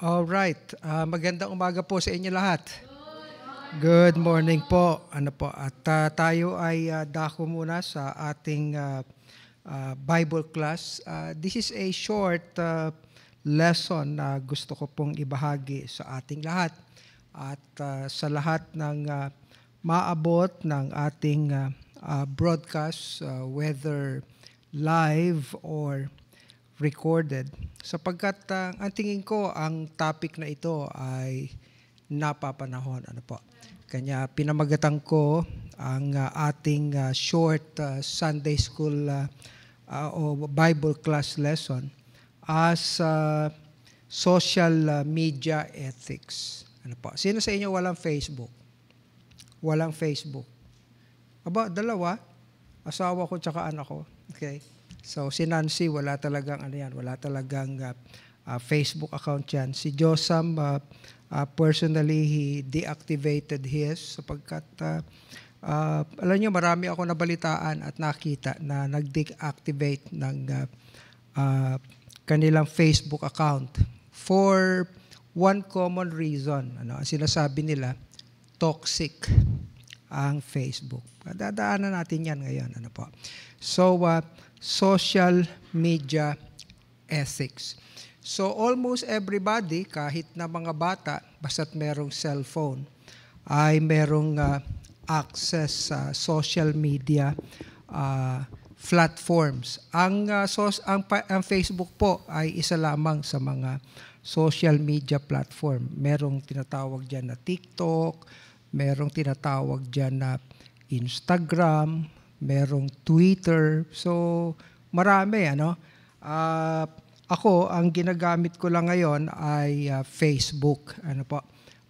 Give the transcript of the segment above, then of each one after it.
All right. Uh, magandang umaga po sa inyo lahat. Good morning po. Ano po? At uh, tayo ay uh, dako muna sa ating uh, uh, Bible class. Uh, this is a short uh, lesson na gusto ko pong ibahagi sa ating lahat at uh, sa lahat ng uh, maabot ng ating uh, uh, broadcast uh, whether live or recorded sapagkat uh, ang tingin ko ang topic na ito ay napapanahon ano po kanya pinamagatan ko ang uh, ating uh, short uh, Sunday school uh, uh, o Bible class lesson as uh, social media ethics ano po sino sa inyo walang Facebook walang Facebook aba dalawa asawa ko tsaka anak ko okay So si Nancy, wala talagang, ano yan, wala talagang uh, uh, Facebook account yan. Si Josam, uh, uh, personally, he deactivated his sapagkat, uh, uh, alam nyo, marami ako nabalitaan at nakita na nag-deactivate ng uh, uh, kanilang Facebook account for one common reason. Ano, ang sinasabi nila, toxic. Toxic ang Facebook. Dadaanan natin yan ngayon. Ano po? So, uh, social media ethics. So, almost everybody, kahit na mga bata, basta't merong cellphone, ay merong uh, access sa uh, social media uh, platforms. Ang, uh, sos, ang, ang Facebook po ay isa lamang sa mga social media platform. Merong tinatawag dyan na TikTok, merong tinatawag dyan na Instagram, merong Twitter. So, marami, ano? Uh, ako, ang ginagamit ko lang ngayon ay uh, Facebook. Ano po?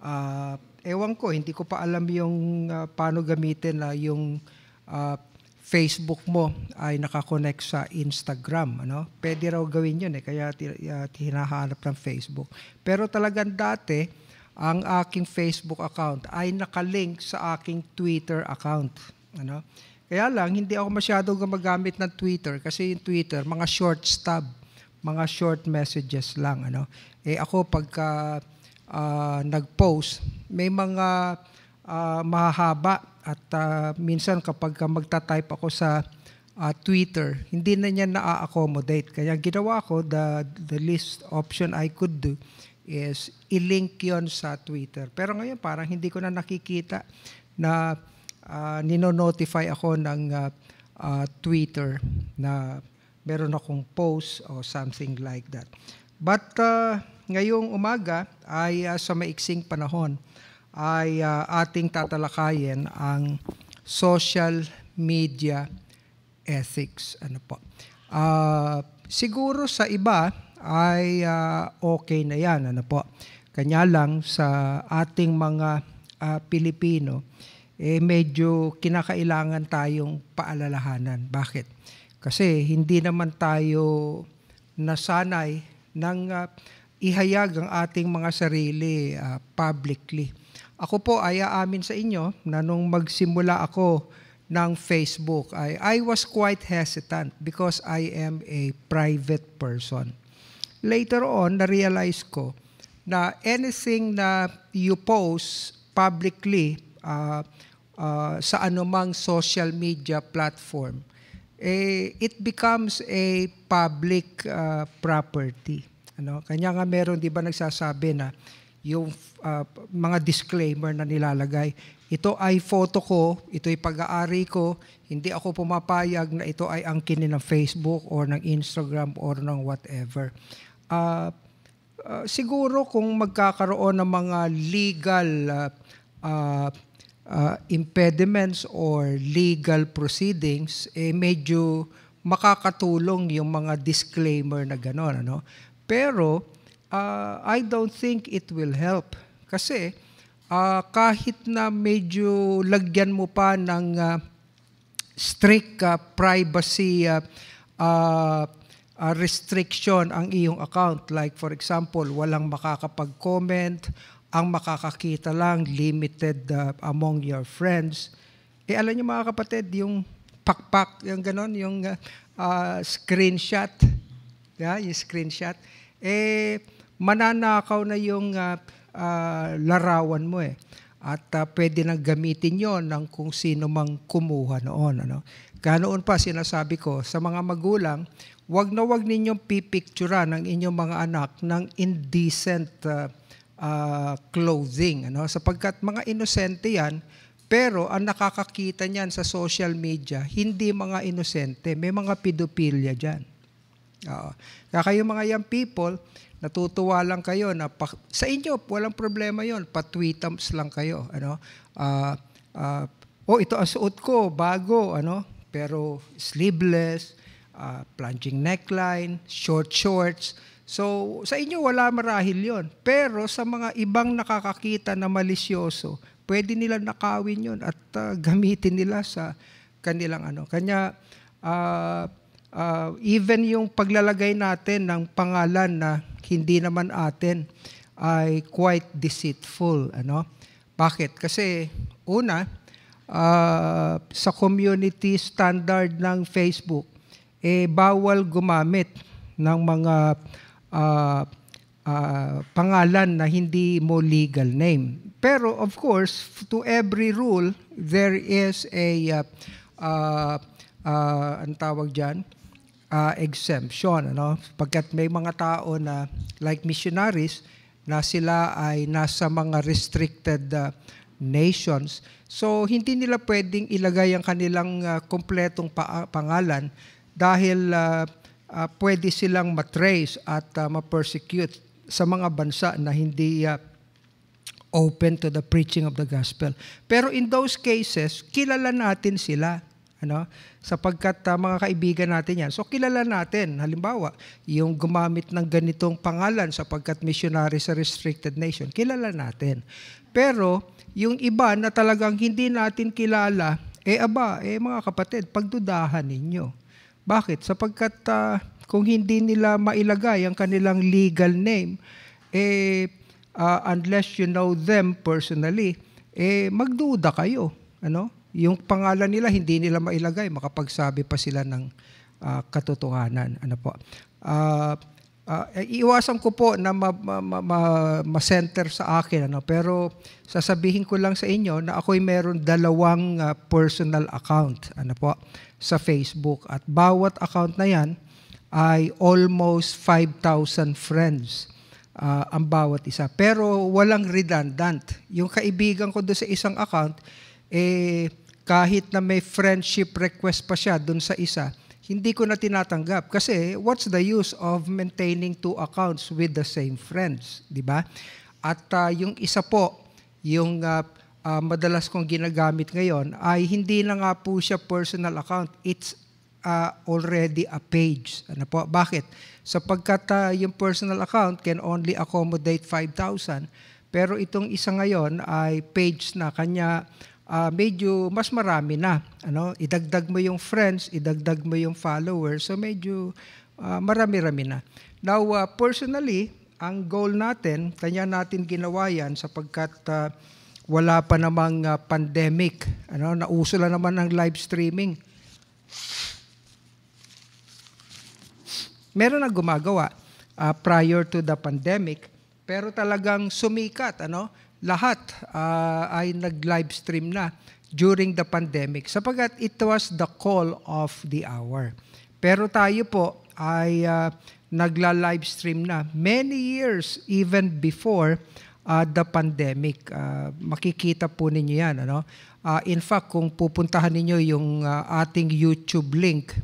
Uh, ewan ko, hindi ko pa alam yung uh, paano gamitin na uh, yung uh, Facebook mo ay nakakonect sa Instagram. Ano? Pwede raw gawin yun eh, kaya uh, hinahanap ng Facebook. Pero talagang dati, ang aking Facebook account ay nakalink sa aking Twitter account. Ano? Kaya lang, hindi ako masyado gumagamit ng Twitter kasi yung Twitter, mga short stub, mga short messages lang. Ano? Eh ako pagka uh, nag-post, may mga uh, ah, mahaba at uh, minsan kapag magta-type ako sa uh, Twitter, hindi na niya na-accommodate. Kaya ginawa ko, the, the least option I could do is ilink yon sa Twitter. Pero ngayon parang hindi ko na nakikita na uh, nino-notify ako ng uh, uh, Twitter na meron akong post or something like that. But uh, ngayong umaga ay uh, sa maiksing panahon ay uh, ating tatalakayin ang social media ethics. Ano po? Uh, siguro sa iba, ay uh, okay na yan. Ano po? Kanya lang sa ating mga uh, Pilipino, eh medyo kinakailangan tayong paalalahanan. Bakit? Kasi hindi naman tayo nasanay ng uh, ihayag ang ating mga sarili uh, publicly. Ako po ay aamin sa inyo na nung magsimula ako ng Facebook, I, I was quite hesitant because I am a private person later on, na-realize ko na anything na you post publicly uh, uh, sa anumang social media platform, eh, it becomes a public uh, property. Ano? Kanya nga meron, di ba, nagsasabi na yung uh, mga disclaimer na nilalagay, ito ay photo ko, ito'y pag-aari ko, hindi ako pumapayag na ito ay angkinin ng Facebook or ng Instagram or ng whatever uh, uh, siguro kung magkakaroon ng mga legal uh, uh, impediments or legal proceedings, eh medyo makakatulong yung mga disclaimer na gano'n. Ano? Pero uh, I don't think it will help. Kasi uh, kahit na medyo lagyan mo pa ng uh, strict uh, privacy uh, uh, uh, restriction ang iyong account. Like for example, walang makakapag-comment, ang makakakita lang limited uh, among your friends. Eh alam niyo mga kapatid, yung pakpak, yung ganon, yung uh, uh, screenshot, yeah, yung screenshot, eh mananakaw na yung uh, uh, larawan mo eh. At uh, pwede nang gamitin yon ng kung sino mang kumuha noon. Ano? Ganoon pa sinasabi ko sa mga magulang, wag na wag ninyong pipictura ng inyong mga anak ng indecent uh, uh, clothing ano sapagkat mga inosente yan pero ang nakakakita niyan sa social media hindi mga inosente may mga pedophilia diyan Oo. kaya kayo mga young people natutuwa lang kayo na pa, sa inyo walang problema yon patwitams lang kayo ano uh, uh, oh ito ang suot ko bago ano pero sleeveless uh, plunging neckline, short shorts. So sa inyo wala marahil yon. Pero sa mga ibang nakakakita na malisyoso, pwede nila nakawin yon at uh, gamitin nila sa kanilang ano. Kanya uh, uh, even yung paglalagay natin ng pangalan na hindi naman atin ay quite deceitful, ano? Bakit? Kasi una, uh, sa community standard ng Facebook, eh bawal gumamit ng mga uh, uh, pangalan na hindi mo legal name. Pero of course, to every rule, there is a, uh, ah, uh, uh, ang tawag dyan, uh, exemption. Ano? Pagkat may mga tao na, like missionaries, na sila ay nasa mga restricted uh, nations. So, hindi nila pwedeng ilagay ang kanilang uh, kompletong pa- pangalan dahil uh, uh, pwede silang matrace at uh, ma-persecute sa mga bansa na hindi uh, open to the preaching of the gospel. Pero in those cases, kilala natin sila. Ano? Sapagkat uh, mga kaibigan natin yan. So kilala natin, halimbawa, yung gumamit ng ganitong pangalan sapagkat missionary sa restricted nation, kilala natin. Pero yung iba na talagang hindi natin kilala, eh aba, eh mga kapatid, pagdudahan ninyo. Bakit? Sapagkat uh, kung hindi nila mailagay ang kanilang legal name, eh, uh, unless you know them personally, eh, magduda kayo. Ano? Yung pangalan nila, hindi nila mailagay. Makapagsabi pa sila ng uh, katotohanan. Ano po? Uh, uh, iiwasan ko po na ma, ma, ma, ma, ma-center sa akin ano pero sasabihin ko lang sa inyo na ako'y meron dalawang uh, personal account ano po sa Facebook at bawat account na 'yan ay almost 5,000 friends uh, ang bawat isa pero walang redundant yung kaibigan ko do sa isang account eh kahit na may friendship request pa siya doon sa isa hindi ko na tinatanggap. Kasi what's the use of maintaining two accounts with the same friends, di ba? At uh, yung isa po, yung uh, uh, madalas kong ginagamit ngayon ay hindi na nga po siya personal account. It's uh, already a page. Ano po? Bakit? Sapagkat uh, yung personal account can only accommodate 5,000. Pero itong isa ngayon ay page na kanya uh, medyo mas marami na. Ano? Idagdag mo yung friends, idagdag mo yung followers, so medyo uh, marami-rami na. Now, uh, personally, ang goal natin, kanya natin ginawa yan sapagkat uh, wala pa namang uh, pandemic. Ano, nauso lang naman ang live streaming. Meron na gumagawa uh, prior to the pandemic, pero talagang sumikat, ano? lahat uh, ay nag livestream na during the pandemic sapagat it was the call of the hour. Pero tayo po ay uh, ah, nagla livestream na many years even before uh, the pandemic. Uh, makikita po ninyo yan. Ano? Uh, in fact, kung pupuntahan ninyo yung uh, ating YouTube link,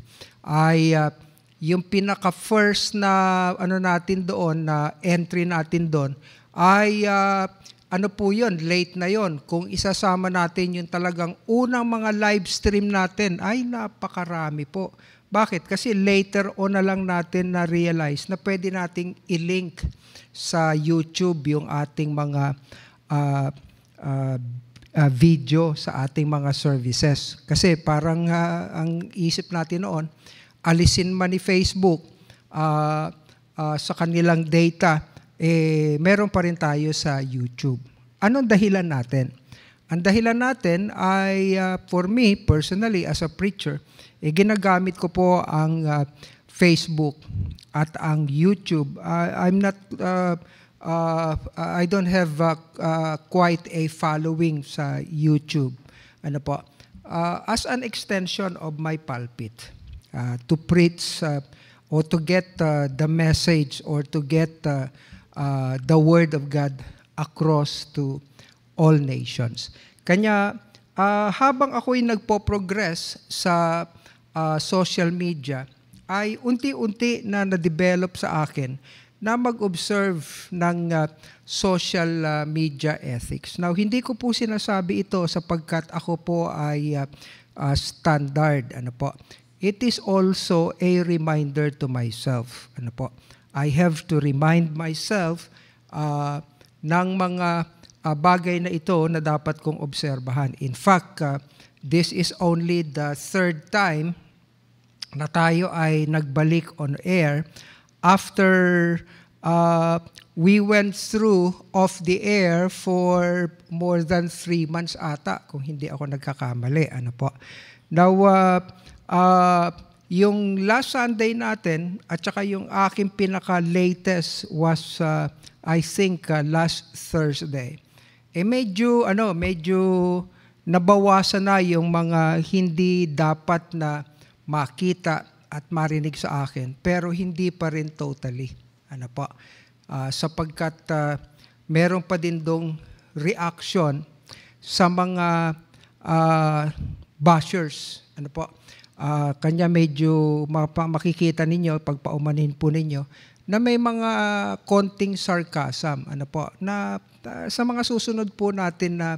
ay uh, yung pinaka-first na ano natin doon, na entry natin doon, ay uh, ano po yun, late na yon Kung isasama natin yung talagang unang mga live stream natin, ay napakarami po. Bakit? Kasi later on na lang natin na-realize na pwede nating i-link sa YouTube yung ating mga uh, uh, uh, video sa ating mga services. Kasi parang uh, ang isip natin noon, alisin man ni Facebook uh, uh, sa kanilang data eh, meron pa rin tayo sa YouTube. Anong dahilan natin? Ang dahilan natin ay, uh, for me personally, as a preacher, eh, ginagamit ko po ang uh, Facebook at ang YouTube. Uh, I'm not, uh, uh, I don't have uh, uh, quite a following sa YouTube. Ano po? Uh, as an extension of my pulpit uh, to preach uh, or to get uh, the message or to get uh, uh, the Word of God across to all nations. Kanya, uh, habang ako'y nagpo-progress sa uh, social media, ay unti-unti na na-develop sa akin na mag-observe ng uh, social uh, media ethics. Now, hindi ko po sinasabi ito sapagkat ako po ay uh, uh, standard. Ano po? It is also a reminder to myself. Ano po? I have to remind myself uh, ng mga uh, bagay na ito na dapat kong obserbahan. In fact, uh, this is only the third time na tayo ay nagbalik on air after uh, we went through off the air for more than three months ata, kung hindi ako nagkakamali. Ano po? Now, uh, uh, yung last Sunday natin at saka yung aking pinaka-latest was uh, I think uh, last Thursday. Eh medyo ano, medyo nabawasan na yung mga hindi dapat na makita at marinig sa akin pero hindi pa rin totally. Ano po? Uh, sapagkat uh, meron pa din dong reaction sa mga uh, bashers. Ano po? uh, kanya medyo mapa, makikita ninyo, pagpaumanin po ninyo, na may mga konting sarcasm, ano po, na uh, sa mga susunod po natin na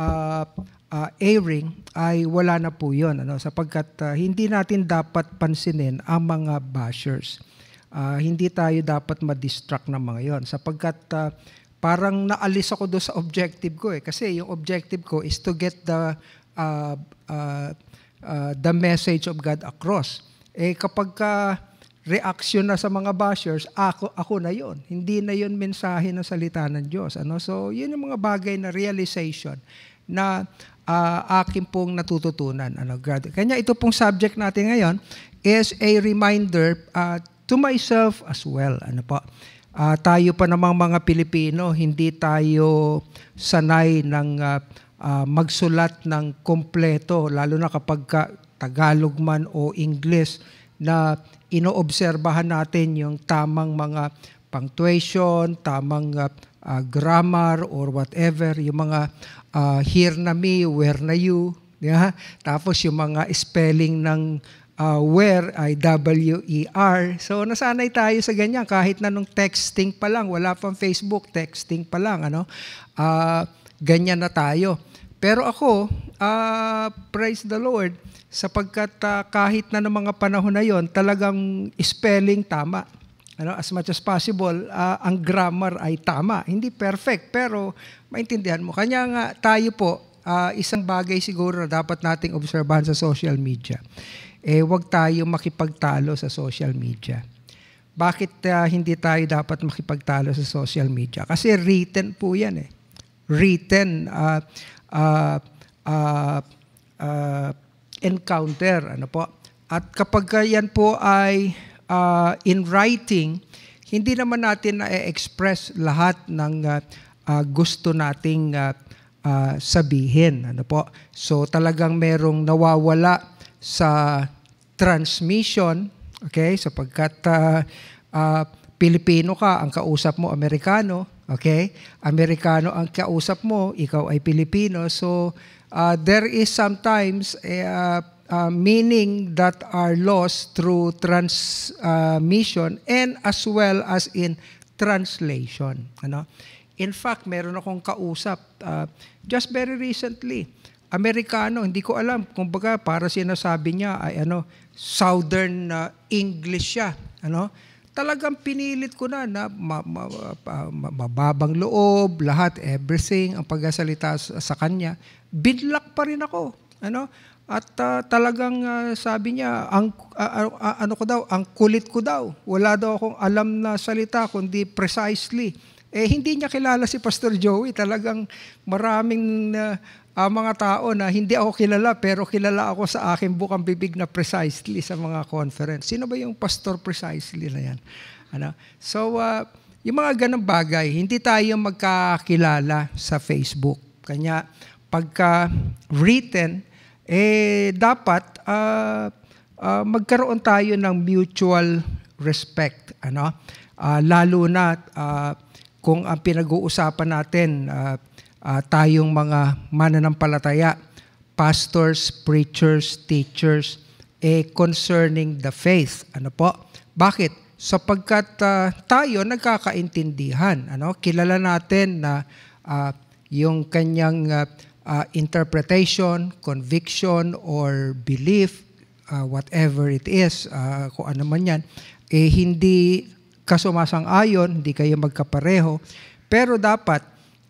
uh, uh, airing ay wala na po yun, ano, sapagkat uh, hindi natin dapat pansinin ang mga bashers. Uh, hindi tayo dapat ma-distract ng mga yon sapagkat uh, parang naalis ako do sa objective ko eh kasi yung objective ko is to get the uh, uh, uh, the message of God across. Eh kapag ka reaction na sa mga bashers, ako, ako na yon. Hindi na yon mensahe ng salita ng Diyos. Ano? So, yun yung mga bagay na realization na uh, akin pong natututunan. Ano, graduate. Kanya ito pong subject natin ngayon is a reminder uh, to myself as well. Ano po? Uh, tayo pa namang mga Pilipino, hindi tayo sanay ng uh, uh, magsulat ng kompleto, lalo na kapag ka Tagalog man o English, na inoobserbahan natin yung tamang mga punctuation, tamang uh, uh, grammar or whatever, yung mga uh, here na me, where na you, yeah? tapos yung mga spelling ng uh, where ay W-E-R. So nasanay tayo sa ganyan kahit na nung texting pa lang, wala pang Facebook, texting pa lang. Ano? Uh, ganyan na tayo. Pero ako, uh, praise the Lord, sapagkat uh, kahit na ng mga panahon na yon, talagang spelling tama. Ano, as much as possible, uh, ang grammar ay tama. Hindi perfect, pero maintindihan mo. Kanya nga, tayo po, uh, isang bagay siguro na dapat nating obserbahan sa social media. Eh, huwag tayo makipagtalo sa social media bakit uh, hindi tayo dapat makipagtalo sa social media? Kasi written po yan eh written uh, uh, uh, uh, encounter. Ano po? At kapag yan po ay uh, in writing, hindi naman natin na-express lahat ng uh, uh, gusto nating uh, uh, sabihin. Ano po? So talagang merong nawawala sa transmission, okay? Sapagkat uh, uh, Pilipino ka, ang kausap mo Amerikano, Okay? Amerikano ang kausap mo, ikaw ay Pilipino. So, uh, there is sometimes a, a uh, uh, meaning that are lost through transmission uh, and as well as in translation. Ano? In fact, meron akong kausap uh, just very recently. Amerikano, hindi ko alam. Kung baga, para sinasabi niya ay ano, Southern uh, English siya. Ano? talagang pinilit ko na na ma, ma, ma, ma, mababang loob, lahat, everything, ang pagkasalita sa, sa kanya, bidlak pa rin ako. Ano? At uh, talagang uh, sabi niya, ang, uh, uh, ano ko daw, ang kulit ko daw. Wala daw akong alam na salita, kundi precisely eh, hindi niya kilala si Pastor Joey. Talagang maraming uh, uh, mga tao na hindi ako kilala, pero kilala ako sa aking bukang bibig na precisely sa mga conference. Sino ba yung pastor precisely na yan? Ano? So, uh, yung mga ganong bagay, hindi tayo magkakilala sa Facebook. Kanya, pagka written, eh, dapat uh, uh, magkaroon tayo ng mutual respect. Ano? Uh, lalo na uh, kung ang pinag-uusapan natin, uh, uh, tayong mga mananampalataya, pastors, preachers, teachers, eh, concerning the faith. Ano po? Bakit? Sapagkat uh, tayo nagkakaintindihan. Ano? Kilala natin na uh, yung kanyang uh, uh, interpretation, conviction, or belief, uh, whatever it is, uh, kung ano man yan, eh, hindi kasumasang-ayon, hindi kayo magkapareho. Pero dapat,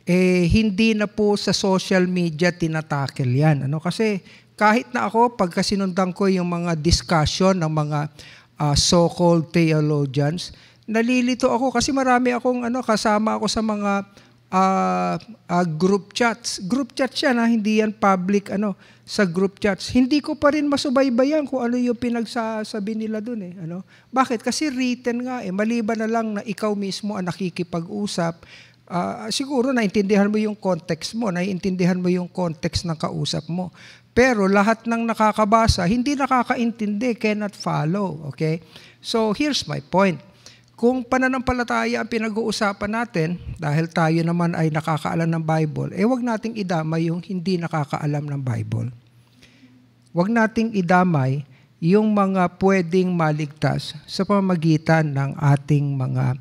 eh, hindi na po sa social media tinatakil yan. Ano? Kasi kahit na ako, pagka sinundan ko yung mga discussion ng mga uh, so-called theologians, nalilito ako kasi marami akong ano, kasama ako sa mga uh, uh, group chats. Group chats yan, ha? hindi yan public ano, sa group chats. Hindi ko pa rin masubaybayan kung ano yung pinagsasabi nila dun. Eh, ano? Bakit? Kasi written nga. Eh. Maliban na lang na ikaw mismo ang nakikipag-usap, uh, siguro naintindihan mo yung context mo, naiintindihan mo yung context ng kausap mo. Pero lahat ng nakakabasa, hindi nakakaintindi, cannot follow. Okay? So here's my point kung pananampalataya ang pinag-uusapan natin, dahil tayo naman ay nakakaalam ng Bible, eh wag nating idamay yung hindi nakakaalam ng Bible. Wag nating idamay yung mga pwedeng maligtas sa pamagitan ng ating mga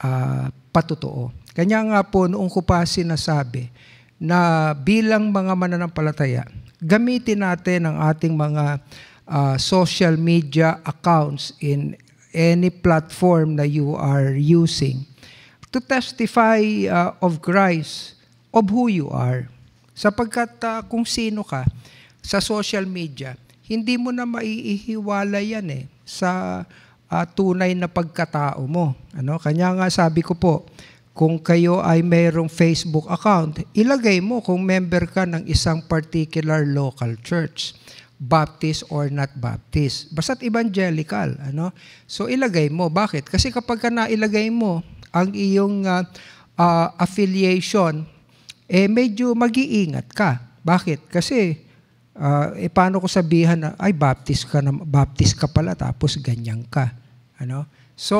uh, ah, patutoo. Kanya nga po noong ko pa sinasabi na bilang mga mananampalataya, gamitin natin ang ating mga uh, social media accounts in any platform that you are using to testify uh, of Christ, of who you are. Sapagkat uh, kung sino ka sa social media, hindi mo na maiihiwala yan eh sa uh, tunay na pagkatao mo. Ano? Kanya nga sabi ko po, kung kayo ay mayroong Facebook account, ilagay mo kung member ka ng isang particular local church. Baptist or not Baptist. Basta't evangelical, ano? So ilagay mo, bakit? Kasi kapag ka nailagay mo ang iyong uh, uh, affiliation, eh medyo mag-iingat ka. Bakit? Kasi uh, eh, paano ko sabihan na ay Baptist ka na Baptist ka pala tapos ganyan ka, ano? So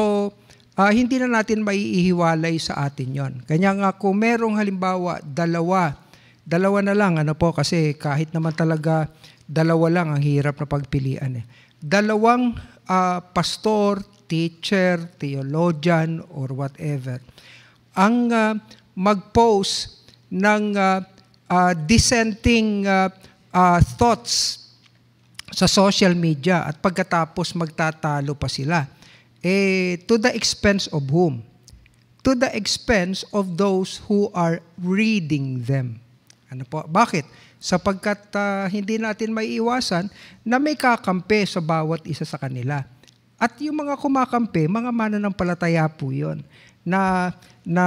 uh, hindi na natin maiihiwalay sa atin 'yon. Kanya nga kung merong halimbawa dalawa, dalawa na lang ano po kasi kahit naman talaga dalawa lang ang hirap na pagpilian eh. Dalawang uh, pastor, teacher, theologian, or whatever, ang uh, mag-post ng uh, uh, dissenting uh, uh, thoughts sa social media at pagkatapos magtatalo pa sila. Eh, to the expense of whom? To the expense of those who are reading them. Ano po? Bakit? sapagkat uh, hindi natin may iwasan na may kakampi sa bawat isa sa kanila. At yung mga kumakampi, mga mananampalataya po yun, na, na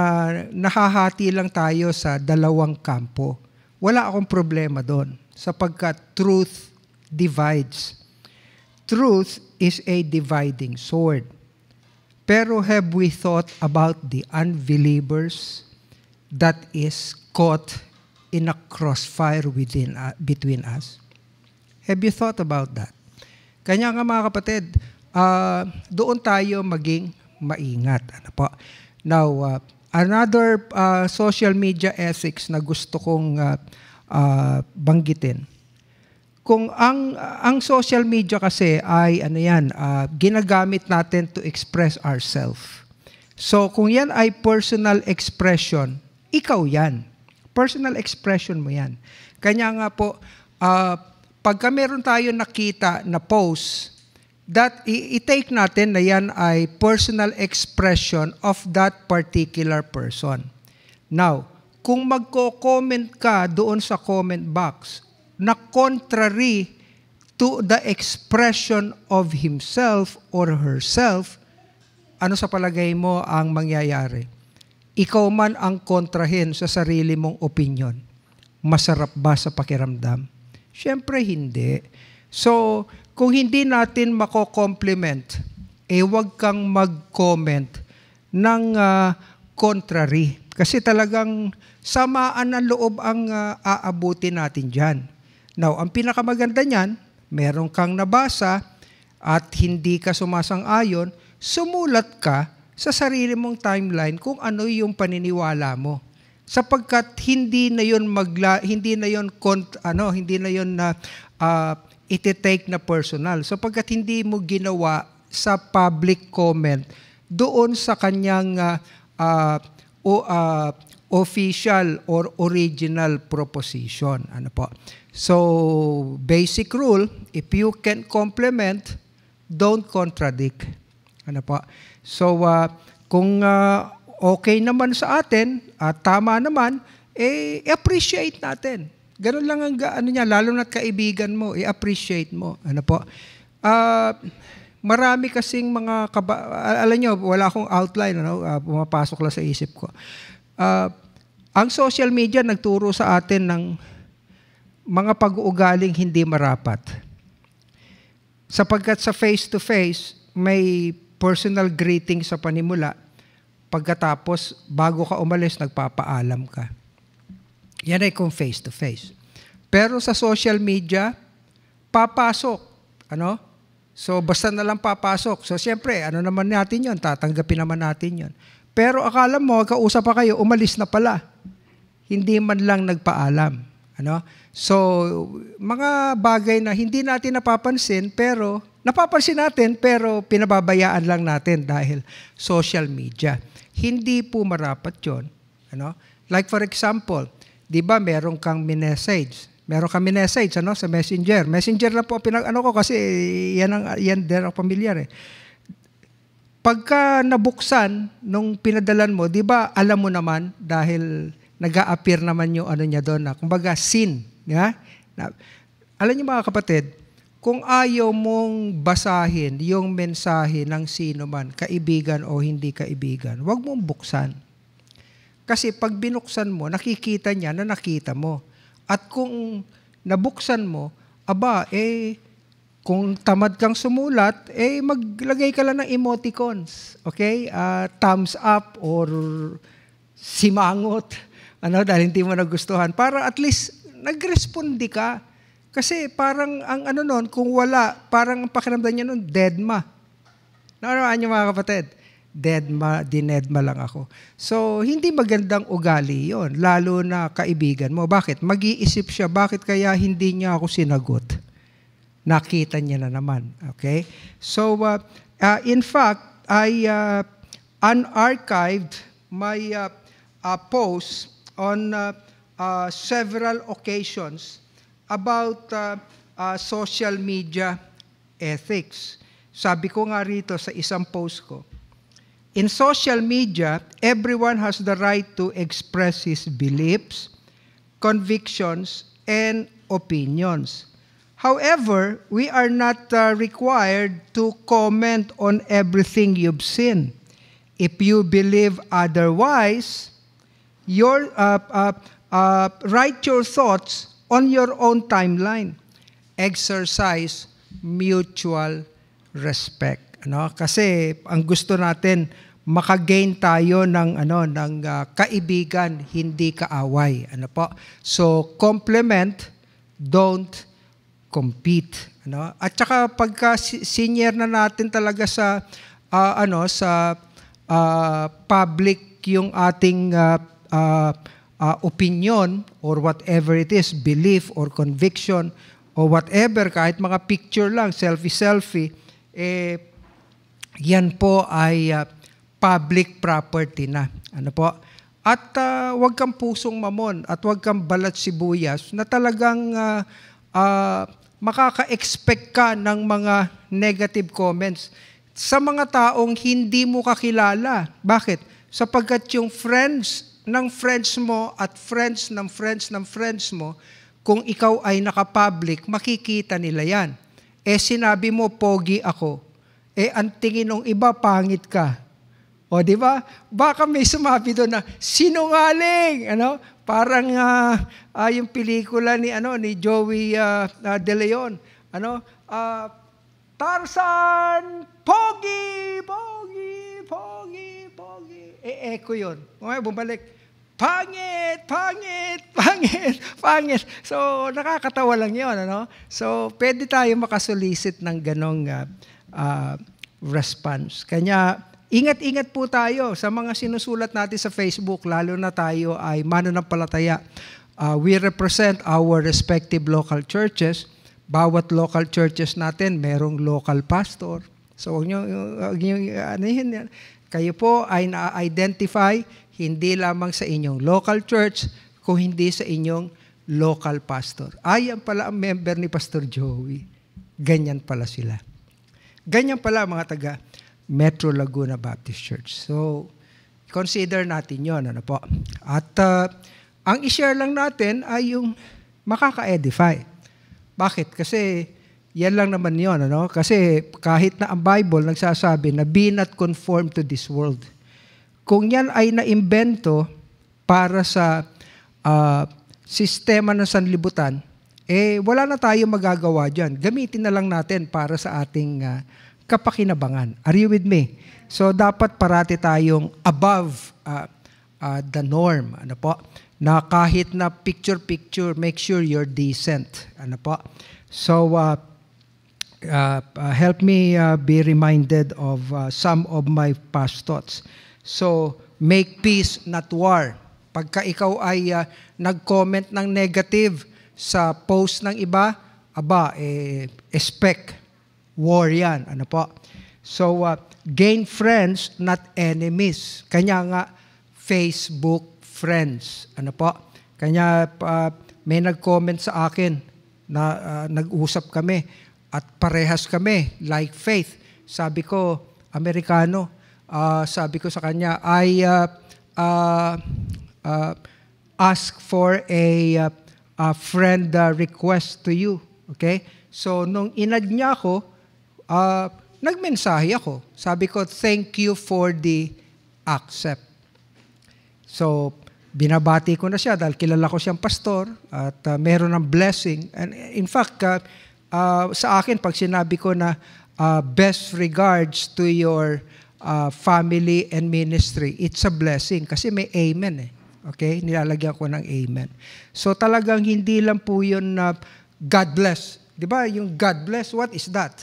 nahahati lang tayo sa dalawang kampo. Wala akong problema doon sapagkat truth divides. Truth is a dividing sword. Pero have we thought about the unbelievers that is caught in a crossfire within, uh, between us? Have you thought about that? Kanya nga mga kapatid, uh, doon tayo maging maingat. Ano po? Now, uh, another uh, social media ethics na gusto kong uh, uh, banggitin. Kung ang ang social media kasi ay ano yan, uh, ginagamit natin to express ourselves. So kung yan ay personal expression, ikaw yan personal expression mo yan. Kanya nga po, uh, pagka meron tayo nakita na post, that i-take natin na yan ay personal expression of that particular person. Now, kung magko-comment ka doon sa comment box na contrary to the expression of himself or herself, ano sa palagay mo ang mangyayari? ikaw man ang kontrahin sa sarili mong opinion, masarap ba sa pakiramdam? Siyempre hindi. So, kung hindi natin mako-compliment, eh wag kang mag-comment ng uh, contrary. Kasi talagang samaan ng loob ang uh, ah, aabuti natin dyan. Now, ang pinakamaganda niyan, meron kang nabasa at hindi ka sumasang-ayon, sumulat ka sa sarili mong timeline kung ano yung paniniwala mo sapagkat hindi na yon magla hindi na yon ano hindi na yon na uh, iti-take na personal sapagkat hindi mo ginawa sa public comment doon sa kanyang uh, uh, o, uh, official or original proposition ano po so basic rule if you can complement don't contradict ano po So, uh, kung uh, okay naman sa atin at tama naman, eh, appreciate natin. Ganun lang ang ano niya, lalo na kaibigan mo, i-appreciate mo. Ano po? Uh, marami kasing mga, kaba- alam nyo, wala akong outline, ano? uh, pumapasok lang sa isip ko. Uh, ang social media nagturo sa atin ng mga pag-uugaling hindi marapat. Sapagkat sa face-to-face, may personal greeting sa panimula, pagkatapos, bago ka umalis, nagpapaalam ka. Yan ay kung face-to-face. Pero sa social media, papasok. Ano? So, basta na lang papasok. So, siyempre, ano naman natin yon Tatanggapin naman natin yon Pero akala mo, kausap pa kayo, umalis na pala. Hindi man lang nagpaalam. Ano? So, mga bagay na hindi natin napapansin, pero Napapansin natin pero pinababayaan lang natin dahil social media. Hindi po marapat yon. Ano? Like for example, di ba meron kang message Meron kami message ano sa Messenger. Messenger lang po pinag ano ko kasi yan ang yan din ako pamilyar eh. Pagka nabuksan nung pinadalan mo, 'di ba? Alam mo naman dahil nag appear naman yung ano niya doon na kumbaga sin, di ba? Na, alam niyo mga kapatid, kung ayaw mong basahin yung mensahe ng sino man, kaibigan o hindi kaibigan, huwag mong buksan. Kasi pag binuksan mo, nakikita niya na nakita mo. At kung nabuksan mo, aba, eh, kung tamad kang sumulat, eh, maglagay ka lang ng emoticons. Okay? Uh, thumbs up or simangot. Ano, dahil hindi mo nagustuhan. Para at least, nagrespondi ka kasi parang ang ano noon, kung wala, parang pakiramdam niya noon, dead ma. Naunawaan niyo mga kapatid? Dead ma, dined ma lang ako. So, hindi magandang ugali yon lalo na kaibigan mo. Bakit? Mag-iisip siya, bakit kaya hindi niya ako sinagot? Nakita niya na naman. Okay? So, uh, uh, in fact, I uh, unarchived my uh, uh, posts on uh, uh, several occasions about uh, uh, social media ethics. Sabi ko nga rito sa isang post ko, In social media, everyone has the right to express his beliefs, convictions, and opinions. However, we are not uh, required to comment on everything you've seen. If you believe otherwise, your, uh, uh, uh write your thoughts on your own timeline. Exercise mutual respect. Ano? Kasi ang gusto natin, makagain tayo ng ano ng uh, kaibigan hindi kaaway ano po so complement don't compete ano at saka pagka senior na natin talaga sa uh, ano sa uh, public yung ating uh, uh, uh, opinion or whatever it is, belief or conviction or whatever, kahit mga picture lang, selfie-selfie, eh, yan po ay uh, public property na. Ano po? At uh, wag kang pusong mamon at wag kang balat sibuyas na talagang uh, uh, makaka-expect ka ng mga negative comments sa mga taong hindi mo kakilala. Bakit? Sapagkat yung friends ng friends mo at friends ng friends ng friends mo, kung ikaw ay nakapublic, makikita nila yan. Eh sinabi mo, pogi ako. Eh ang tingin ng iba, pangit ka. O di ba? Baka may sumabi doon na sinungaling, ano? Parang uh, uh, yung pelikula ni ano ni Joey uh, uh, De Leon, ano? Uh, Tarzan, pogi, pogi, pogi, pogi. E-echo eh, yun. Okay, bumalik pangit, pangit, pangit, pangit. So, nakakatawa lang yun. Ano? So, pwede tayo makasulisit ng ganong uh, uh, response. Kanya, ingat-ingat po tayo sa mga sinusulat natin sa Facebook, lalo na tayo ay mananampalataya. Uh, we represent our respective local churches. Bawat local churches natin, merong local pastor. So, huwag niyo, huwag nyo, ano yun, kayo po ay na-identify hindi lamang sa inyong local church, kung hindi sa inyong local pastor. Ayan pala ang member ni Pastor Joey. Ganyan pala sila. Ganyan pala mga taga Metro Laguna Baptist Church. So, consider natin yon ano po. At uh, ang i-share lang natin ay yung makaka-edify. Bakit? Kasi yan lang naman yon ano? Kasi kahit na ang Bible nagsasabi na be not conformed to this world. Kung yan ay naimbento para sa uh, sistema ng sanlibutan, eh wala na tayo magagawa diyan. Gamitin na lang natin para sa ating uh, kapakinabangan. Are you with me? So dapat parati tayong above uh, uh, the norm, ano po? Na kahit na picture picture, make sure you're decent, ano po? So uh, Uh, uh, help me uh, be reminded of uh, some of my past thoughts. So, make peace, not war. Pagka ikaw ay uh, nag-comment ng negative sa post ng iba, aba, eh, expect war yan. Ano po? So, uh, gain friends, not enemies. Kanya nga, Facebook friends. Ano po? Kanya, uh, may nag-comment sa akin na uh, nag-usap kami at parehas kami, like faith. Sabi ko, Amerikano, uh, sabi ko sa kanya, I uh, uh, uh, ask for a, uh, a friend uh, request to you. Okay? So, nung inad niya ako, uh, nagmensahe ako. Sabi ko, thank you for the accept. So, binabati ko na siya dahil kilala ko siyang pastor at uh, meron ng blessing. And in fact, uh, uh, sa akin, pag sinabi ko na uh, best regards to your uh, family and ministry, it's a blessing kasi may amen eh. Okay? Nilalagyan ko ng amen. So talagang hindi lang po yun na uh, God bless. Di ba? Yung God bless, what is that?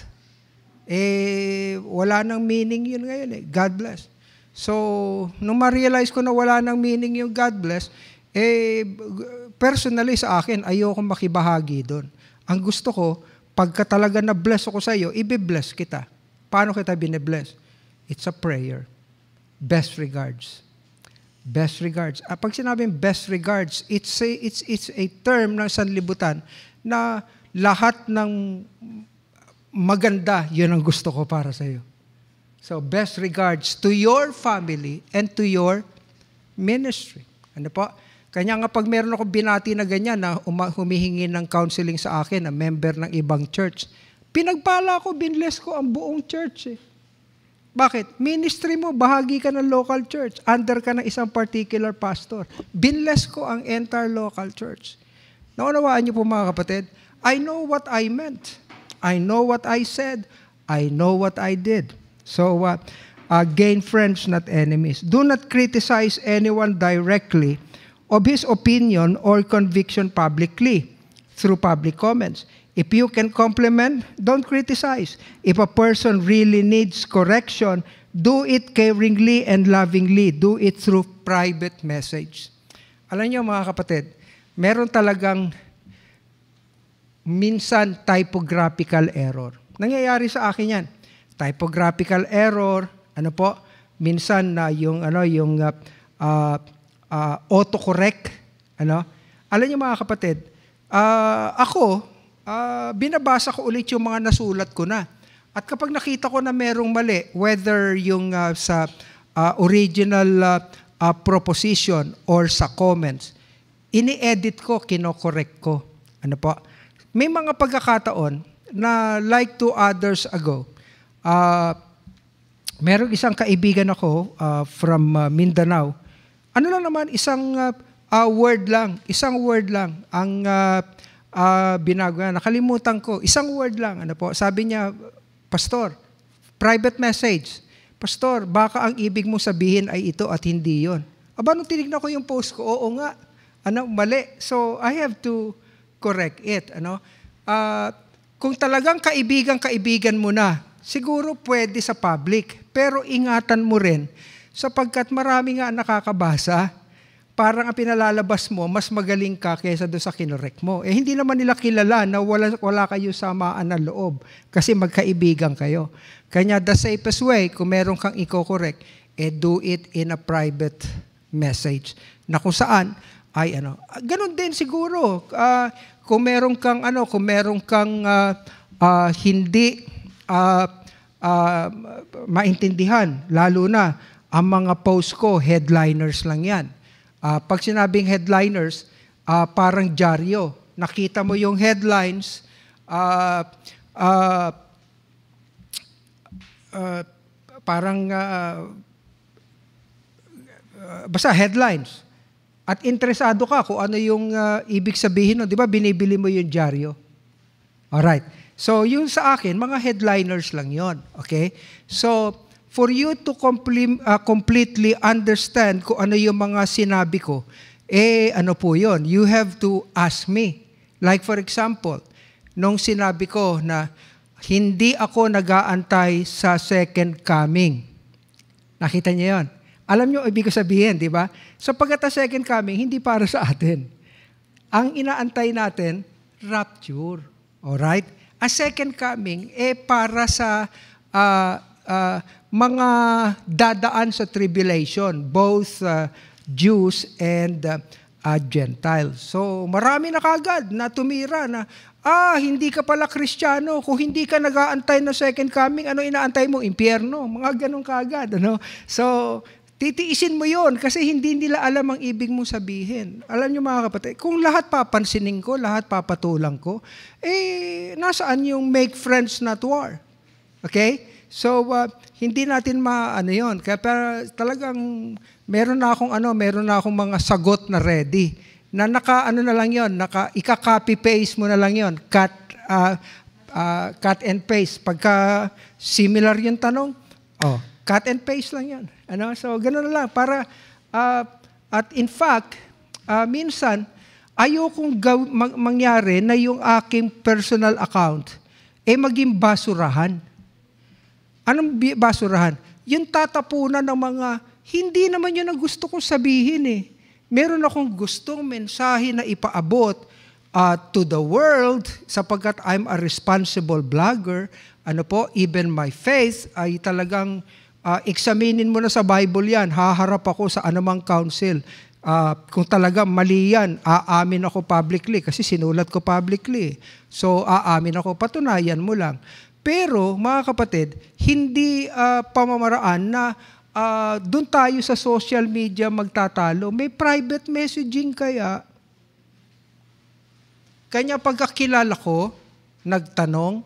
Eh, wala nang meaning yun ngayon eh. God bless. So, nung ma-realize ko na wala nang meaning yung God bless, eh, personally sa akin, ayoko makibahagi doon. Ang gusto ko, Pagka talaga na-bless ako sa iyo, i bless kita. Paano kita bine-bless? It's a prayer. Best regards. Best regards. Ah, pag sinabing best regards, it's a, it's, it's a term ng sanlibutan na lahat ng maganda, yun ang gusto ko para sa iyo. So, best regards to your family and to your ministry. Ano po? Kanya nga pag meron ako binati na ganyan na humihingi ng counseling sa akin, na member ng ibang church, pinagpala ko, binless ko ang buong church. Eh. Bakit? Ministry mo, bahagi ka ng local church. Under ka ng isang particular pastor. Binless ko ang entire local church. Naunawaan niyo po mga kapatid, I know what I meant. I know what I said. I know what I did. So, uh, uh, gain friends, not enemies. Do not criticize anyone directly, of his opinion or conviction publicly through public comments. If you can compliment, don't criticize. If a person really needs correction, do it caringly and lovingly. Do it through private message. Alam niyo mga kapatid, meron talagang minsan typographical error. Nangyayari sa akin yan. Typographical error, ano po, minsan na uh, yung ano yung uh, uh, uh, autocorrect. Ano? Alam niyo mga kapatid, uh, ako, uh, binabasa ko ulit yung mga nasulat ko na. At kapag nakita ko na merong mali, whether yung uh, sa uh, original uh, uh, proposition or sa comments, ini-edit ko, kinokorek ko. Ano po? May mga pagkakataon na like to others ago, uh, merong isang kaibigan ako uh, from uh, Mindanao ano lang naman, isang uh, uh, word lang, isang word lang ang uh, uh, binago niya. Nakalimutan ko, isang word lang. Ano po? Sabi niya, Pastor, private message. Pastor, baka ang ibig mo sabihin ay ito at hindi yon. Aba, nung tinignan ko yung post ko, oo nga, ano, mali. So, I have to correct it. Ano? Uh, kung talagang kaibigan-kaibigan mo na, siguro pwede sa public. Pero ingatan mo rin Sapagkat marami nga nakakabasa, parang ang pinalalabas mo, mas magaling ka kaysa doon sa kinorek mo. Eh, hindi naman nila kilala na wala, wala kayo samaan ng loob kasi magkaibigan kayo. Kanya, the safest way, kung meron kang i-correct, eh, do it in a private message na kung saan ay ano. Ah, Ganon din siguro. Uh, kung meron kang ano, kung meron kang uh, uh, hindi uh, uh, maintindihan, lalo na ang mga post ko, headliners lang yan. Uh, pag sinabing headliners, uh, parang dyaryo. Nakita mo yung headlines, uh, uh, uh, parang uh, basta headlines. At interesado ka kung ano yung uh, ibig sabihin nun. Di ba binibili mo yung dyaryo? Alright. So, yung sa akin, mga headliners lang yon Okay? So, for you to complete, uh, completely understand kung ano yung mga sinabi ko, eh ano po yon? You have to ask me. Like for example, nung sinabi ko na hindi ako nagaantay sa second coming. Nakita niyo yon? Alam niyo ibig ko sabihin, di ba? Sapagkat so, second coming, hindi para sa atin. Ang inaantay natin, rapture. All right? A second coming, eh para sa uh, uh, mga dadaan sa tribulation, both uh, Jews and uh, uh, Gentiles. So marami na kagad na tumira na, ah, hindi ka pala Kristiyano, kung hindi ka nag-aantay na second coming, ano inaantay mo? Impyerno, mga ganun kagad. Ano? So titiisin mo yon kasi hindi nila alam ang ibig mong sabihin. Alam nyo mga kapatid, kung lahat papansinin ko, lahat papatulang ko, eh, nasaan yung make friends not war? Okay? So, uh, hindi natin maano 'yon. Kaya pero talagang meron na akong ano, meron na akong mga sagot na ready. Na naka ano na lang yon, naka ika-copy paste mo na lang yon. Cut uh, uh, cut and paste. Pagka similar yung tanong, oh, cut and paste lang yon. Ano? So ganoon na lang para uh, at in fact, uh, minsan ayokong gaw- mangyari na yung aking personal account eh maging basurahan. Anong basurahan? Yung tatapunan ng mga, hindi naman yun ang gusto kong sabihin eh. Meron akong gustong mensahe na ipaabot uh, to the world sapagkat I'm a responsible blogger. Ano po, even my faith ay talagang uh, examinin mo na sa Bible yan. Haharap ako sa anumang council. Uh, kung talaga mali yan, aamin ako publicly kasi sinulat ko publicly. Eh. So, aamin ako, patunayan mo lang. Pero mga kapatid, hindi uh, pamamaraan na uh, ah, doon tayo sa social media magtatalo. May private messaging kaya. Kanya pagkakilala ko, nagtanong,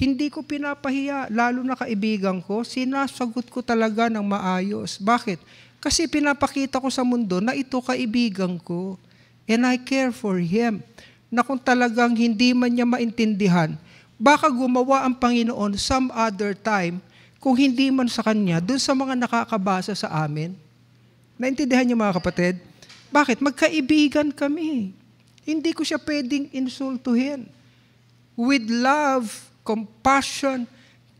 hindi ko pinapahiya, lalo na kaibigan ko, sinasagot ko talaga ng maayos. Bakit? Kasi pinapakita ko sa mundo na ito kaibigan ko and I care for him. Na kung talagang hindi man niya maintindihan, Baka gumawa ang Panginoon some other time kung hindi man sa Kanya, dun sa mga nakakabasa sa amin. Naintindihan niyo mga kapatid? Bakit? Magkaibigan kami. Hindi ko siya pwedeng insultuhin. With love, compassion,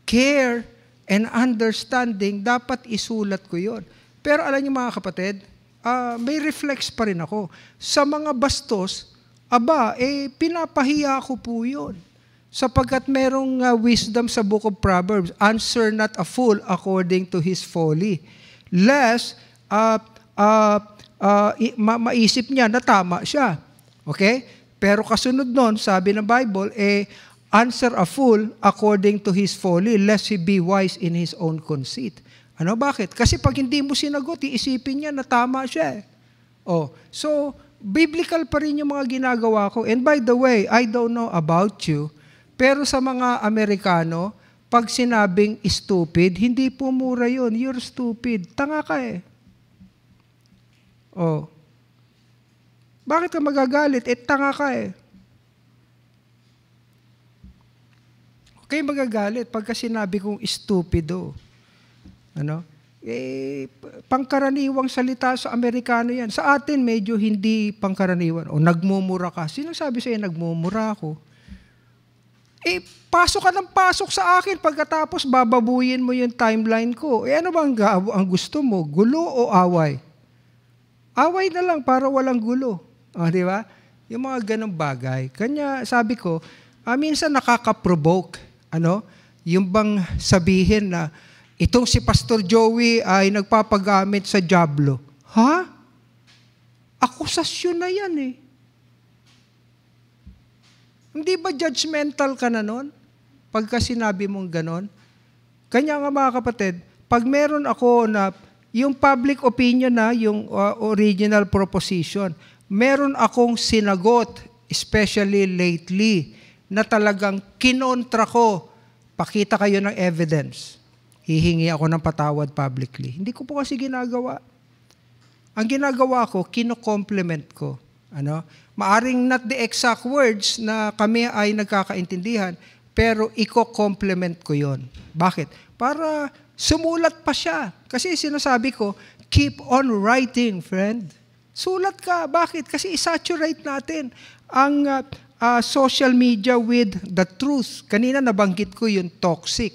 care, and understanding, dapat isulat ko yon. Pero alam niyo mga kapatid, uh, may reflex pa rin ako. Sa mga bastos, aba, eh pinapahiya ko po yun. Sapagkat merong uh, wisdom sa book of Proverbs, answer not a fool according to his folly, lest uh, ah, uh, ah, uh, ma- maisip niya na tama siya. Okay? Pero kasunod nun, sabi ng Bible, eh, answer a fool according to his folly, lest he be wise in his own conceit. Ano, bakit? Kasi pag hindi mo sinagot, iisipin niya na tama siya eh. Oh, so, biblical pa rin yung mga ginagawa ko. And by the way, I don't know about you, pero sa mga Amerikano, pag sinabing stupid, hindi po mura yun. You're stupid. Tanga ka eh. Oh. Bakit ka magagalit? Eh, tanga ka eh. Okay, magagalit pagka sinabi kong stupido. Ano? Eh, pangkaraniwang salita sa Amerikano yan. Sa atin, medyo hindi pangkaraniwan. O, nagmumura ka. Sino sabi sa'yo, nagmumura ako? eh, pasok ka ng pasok sa akin pagkatapos bababuyin mo yung timeline ko. Eh, ano bang ang gusto mo? Gulo o away? Away na lang para walang gulo. O, ah, di ba? Yung mga ganong bagay. Kanya, sabi ko, ah, minsan nakaka-provoke. Ano? Yung bang sabihin na, itong si Pastor Joey ay nagpapagamit sa Diablo. Ha? Akusasyon na yan eh. Hindi ba judgmental ka na nun? Pagka sinabi mong ganon? Kanya nga mga kapatid, pag meron ako na yung public opinion na, yung uh, original proposition, meron akong sinagot, especially lately, na talagang kinontra ko, pakita kayo ng evidence. Hihingi ako ng patawad publicly. Hindi ko po kasi ginagawa. Ang ginagawa ko, kinocomplement ko ano? Maaring not the exact words na kami ay nagkakaintindihan, pero iko-complement ko yon. Bakit? Para sumulat pa siya. Kasi sinasabi ko, keep on writing, friend. Sulat ka. Bakit? Kasi isaturate natin ang uh, uh, social media with the truth. Kanina nabanggit ko yung toxic.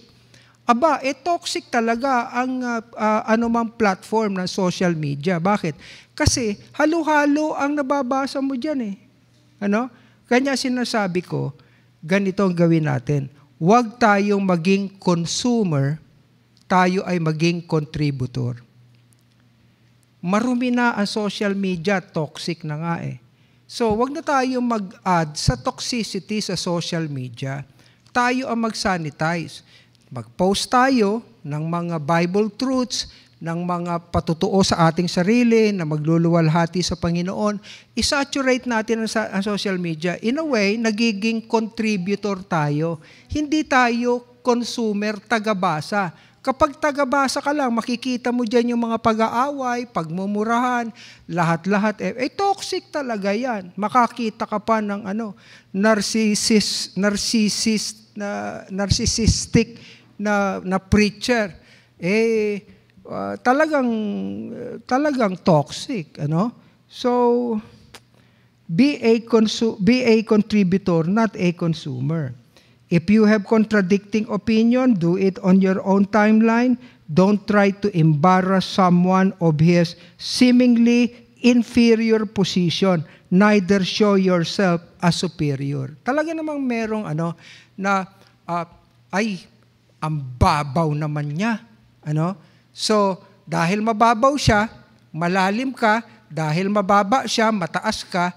Aba, eh toxic talaga ang uh, uh, anumang platform ng social media. Bakit? Kasi halo-halo ang nababasa mo diyan eh. Ano? Kanya sinasabi ko, ganito ang gawin natin. Huwag tayong maging consumer, tayo ay maging contributor. Marumi na ang social media, toxic na nga eh. So, wag na tayong mag-add sa toxicity sa social media. Tayo ang mag-sanitize. Mag-post tayo ng mga Bible truths, ng mga patutuo sa ating sarili na magluluwalhati sa Panginoon, isaturate natin ang, sa- ang social media. In a way, nagiging contributor tayo. Hindi tayo consumer, tagabasa. Kapag tagabasa ka lang, makikita mo dyan yung mga pag-aaway, pagmumurahan, lahat-lahat. Eh, eh, toxic talaga yan. Makakita ka pa ng ano, narcissist, narcissist, na, narcissistic na, na preacher, eh, uh, talagang, talagang toxic, ano? So, be a, consu- be a contributor, not a consumer. If you have contradicting opinion, do it on your own timeline. Don't try to embarrass someone of his seemingly inferior position. Neither show yourself as superior. Talaga namang merong ano na uh, ay ang babaw naman niya. Ano? So, dahil mababaw siya, malalim ka, dahil mababa siya, mataas ka,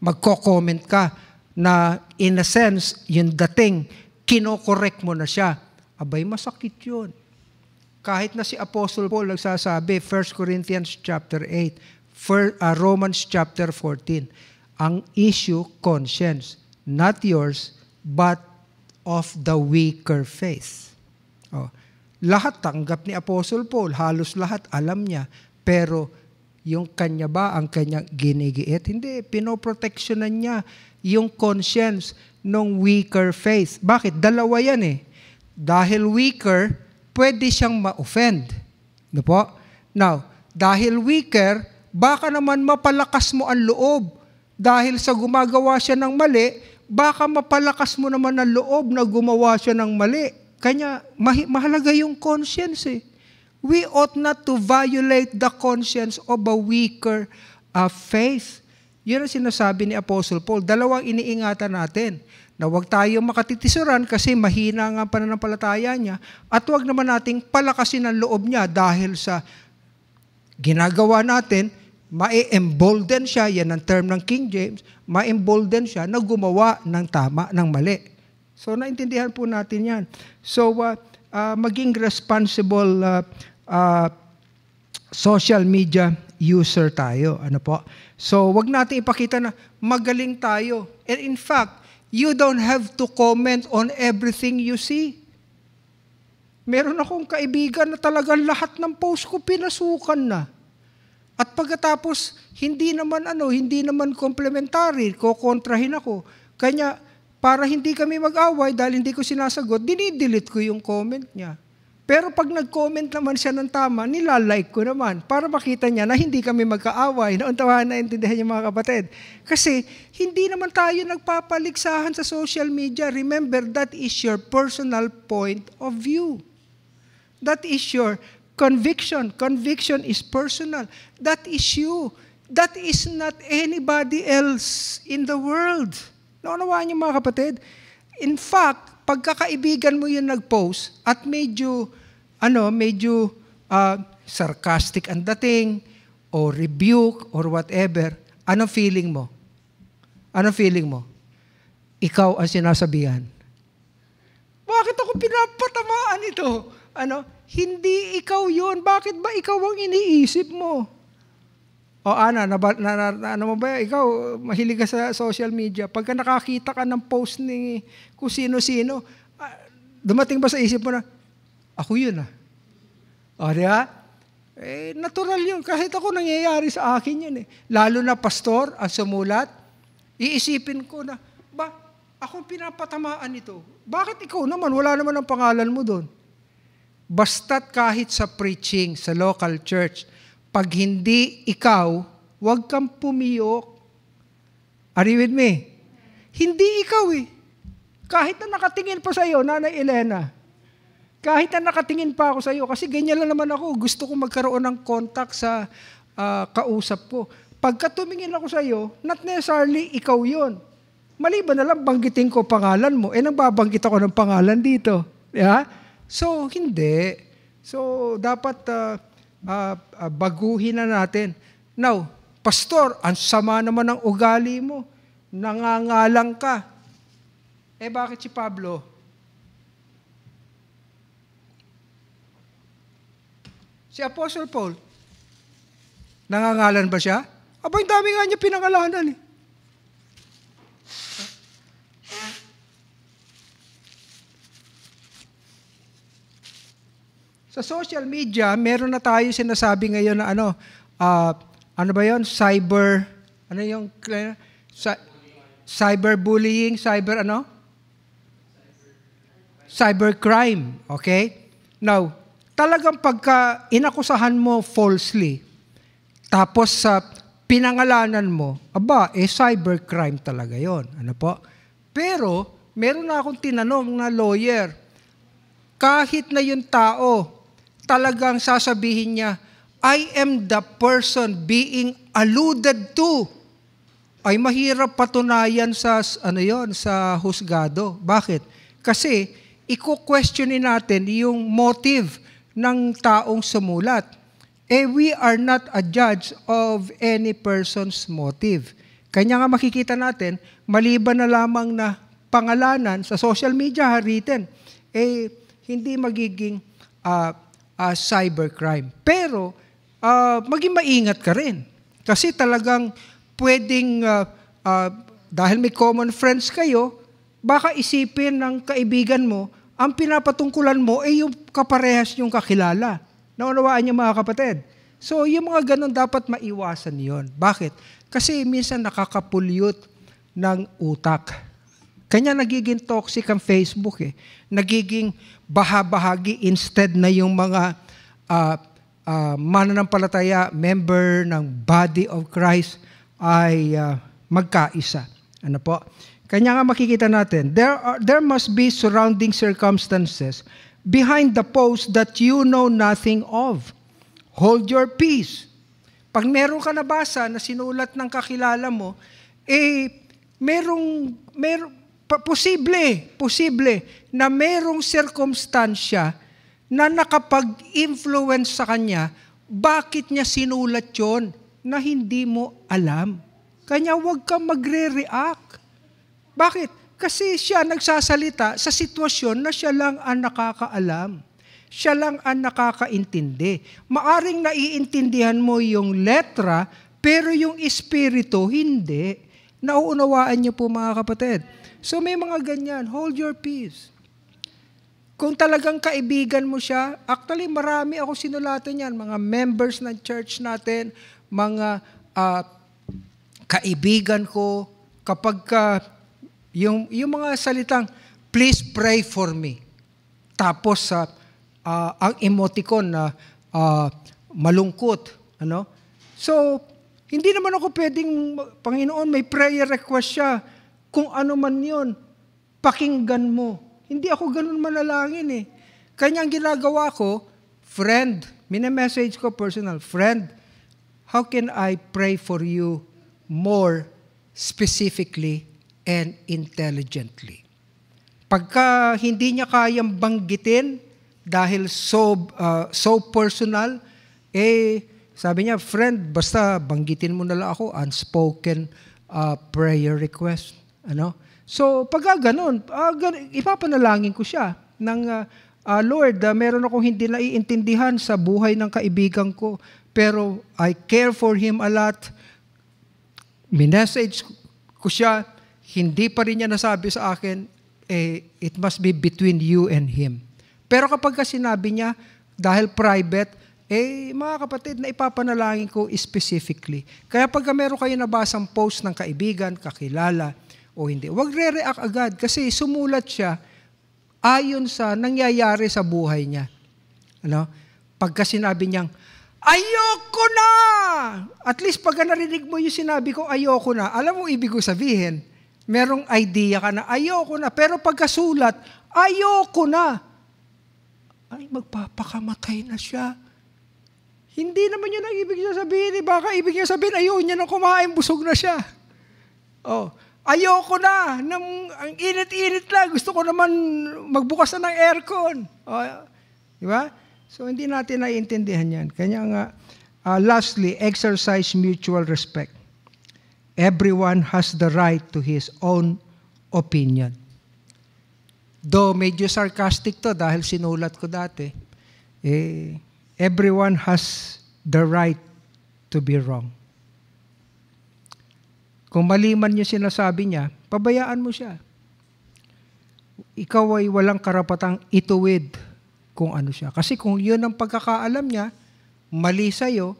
magko-comment ka na in a sense, yung dating, kinokorek mo na siya. Abay, masakit yun. Kahit na si Apostle Paul nagsasabi, 1 Corinthians chapter 8, for, uh, Romans chapter 14, ang issue, conscience, not yours, but of the weaker faith. Oh. Lahat tanggap ni Apostle Paul, halos lahat alam niya. Pero yung kanya ba ang kanya ginigiit? Hindi, pinoproteksyonan niya yung conscience ng weaker faith. Bakit? Dalawa yan eh. Dahil weaker, pwede siyang ma-offend. Ano po? Now, dahil weaker, baka naman mapalakas mo ang loob. Dahil sa gumagawa siya ng mali, baka mapalakas mo naman ang loob na gumawa siya ng mali. Kanya, mahalaga yung conscience eh. We ought not to violate the conscience of a weaker uh, faith. Yun ang sinasabi ni Apostle Paul. Dalawang iniingatan natin na huwag tayo makatitisuran kasi mahina nga pananampalataya niya at huwag naman nating palakasin ang loob niya dahil sa ginagawa natin, ma-embolden siya, yan ang term ng King James, ma-embolden siya na gumawa ng tama, ng mali. So naintindihan po natin yan. So uh, uh, maging responsible uh, uh, social media user tayo. Ano po? So, wag natin ipakita na magaling tayo. And in fact, you don't have to comment on everything you see. Meron akong kaibigan na talagang lahat ng post ko pinasukan na. At pagkatapos, hindi naman ano, hindi naman complementary, kokontrahin ako. Kanya, para hindi kami mag-away dahil hindi ko sinasagot, dinidelete ko yung comment niya. Pero pag nag-comment naman siya ng tama, nilalike ko naman para makita niya na hindi kami magkaaway. Nauntawahan na intindihan niya mga kapatid. Kasi hindi naman tayo nagpapaligsahan sa social media. Remember, that is your personal point of view. That is your conviction. Conviction is personal. That is you. That is not anybody else in the world. Naunawaan niyo mga kapatid? In fact, pagkakaibigan mo yung nag-post at medyo, ano, medyo uh, sarcastic ang dating or rebuke or whatever, ano feeling mo? Ano feeling mo? Ikaw ang sinasabihan. Bakit ako pinapatamaan ito? Ano? Hindi ikaw yon. Bakit ba ikaw ang iniisip mo? O Ana, na, na, na, na, ano mo ba, ikaw, mahilig ka sa social media. Pagka nakakita ka ng post ni kung sino-sino, uh, dumating ba sa isip mo na, ako yun ah. O, di ba? Eh, natural yun. Kahit ako nangyayari sa akin yun eh. Lalo na pastor, ang sumulat, iisipin ko na, ba, ako pinapatamaan ito. Bakit ikaw naman? Wala naman ang pangalan mo doon. Basta't kahit sa preaching, sa local church, pag hindi ikaw, huwag kang pumiyok. Are you with me? Hindi ikaw eh. Kahit na nakatingin pa sa iyo, Nanay Elena, kahit na nakatingin pa ako sa iyo, kasi ganyan lang naman ako, gusto ko magkaroon ng contact sa uh, kausap ko. Pagka tumingin ako sa iyo, not necessarily ikaw yon. Maliban na lang banggitin ko pangalan mo, eh nang babanggit ako ng pangalan dito. Yeah? So, hindi. So, dapat uh, uh, baguhin na natin. Now, pastor, ang sama naman ng ugali mo. Nangangalang ka. Eh bakit si Pablo? Si Apostle Paul, nangangalan ba siya? Aba, yung dami nga niya pinangalanan eh. Sa social media, meron na tayo sinasabi ngayon na ano, uh, ano ba yon Cyber, ano yung, uh, cy- cyberbullying, cyber ano? Cybercrime, okay? Now, talagang pagka inakusahan mo falsely, tapos sa uh, pinangalanan mo, aba, eh cybercrime talaga yon Ano po? Pero, meron na akong tinanong na lawyer, kahit na yung tao talagang sasabihin niya, I am the person being alluded to. Ay mahirap patunayan sa ano 'yon, sa husgado. Bakit? Kasi iko-questionin natin yung motive ng taong sumulat. Eh we are not a judge of any person's motive. Kanya nga makikita natin, maliban na lamang na pangalanan sa social media written, eh hindi magiging uh, uh, cybercrime. Pero, uh, maging maingat ka rin. Kasi talagang pwedeng, uh, uh, dahil may common friends kayo, baka isipin ng kaibigan mo, ang pinapatungkulan mo ay yung kaparehas yung kakilala. Naunawaan niyo mga kapatid. So, yung mga ganun dapat maiwasan yon. Bakit? Kasi minsan nakakapulyot ng utak. Kanya nagiging toxic ang Facebook eh. Nagiging bahabahagi instead na yung mga uh, uh, mananampalataya, member ng body of Christ ay uh, magkaisa. Ano po? Kanya nga makikita natin, there, are, there must be surrounding circumstances behind the post that you know nothing of. Hold your peace. Pag meron ka nabasa na sinulat ng kakilala mo, eh, merong, merong, posible, posible na merong sirkumstansya na nakapag-influence sa kanya, bakit niya sinulat yon na hindi mo alam? Kanya huwag kang magre-react. Bakit? Kasi siya nagsasalita sa sitwasyon na siya lang ang nakakaalam. Siya lang ang nakakaintindi. Maaring naiintindihan mo yung letra, pero yung espiritu, hindi. Nauunawaan niyo po mga kapatid. So may mga ganyan, hold your peace. Kung talagang kaibigan mo siya, actually marami ako sinulatan yan, mga members ng church natin, mga uh, kaibigan ko, kapag ka, yung, yung mga salitang, please pray for me. Tapos sa uh, uh, ang emoticon na uh, uh, malungkot, ano? So, hindi naman ako pwedeng Panginoon may prayer request siya. Kung ano man yon, pakinggan mo. Hindi ako ganun manalangin eh. Kanyang ginagawa ko, friend, minamessage ko personal, friend, how can I pray for you more specifically and intelligently? Pagka hindi niya kayang banggitin dahil so, uh, so personal, eh, sabi niya, friend, basta banggitin mo na lang ako, unspoken uh, prayer request. Ano? So, pag ganun, uh, ah, ganun, ipapanalangin ko siya ng, uh, uh, Lord, uh, meron akong hindi naiintindihan sa buhay ng kaibigan ko, pero I care for him a lot. Minessage ko siya, hindi pa rin niya nasabi sa akin, eh, it must be between you and him. Pero kapag sinabi niya, dahil private, eh mga kapatid, na ipapanalangin ko specifically. Kaya pag meron kayo nabasang post ng kaibigan, kakilala, o hindi. Huwag re-react agad kasi sumulat siya ayon sa nangyayari sa buhay niya. Ano? Pagka sinabi niyang, ayoko na! At least pag narinig mo yung sinabi ko, ayoko na, alam mo ibig ko sabihin, merong idea ka na, ayoko na. Pero pagkasulat, ayoko na. Ay, magpapakamatay na siya. Hindi naman yun ang ibig niya sabihin. Eh. Baka ibig niya sabihin, ayaw niya na kumain, busog na siya. Oh, Ayoko na. Nang, ang init-init lang. Gusto ko naman magbukas na ng aircon. Oh, di ba? So, hindi natin naiintindihan yan. Kanya nga, uh, lastly, exercise mutual respect. Everyone has the right to his own opinion. Though medyo sarcastic to dahil sinulat ko dati, eh, everyone has the right to be wrong. Kung mali man yung sinasabi niya, pabayaan mo siya. Ikaw ay walang karapatang ituwid kung ano siya. Kasi kung yun ang pagkakaalam niya, mali sa'yo,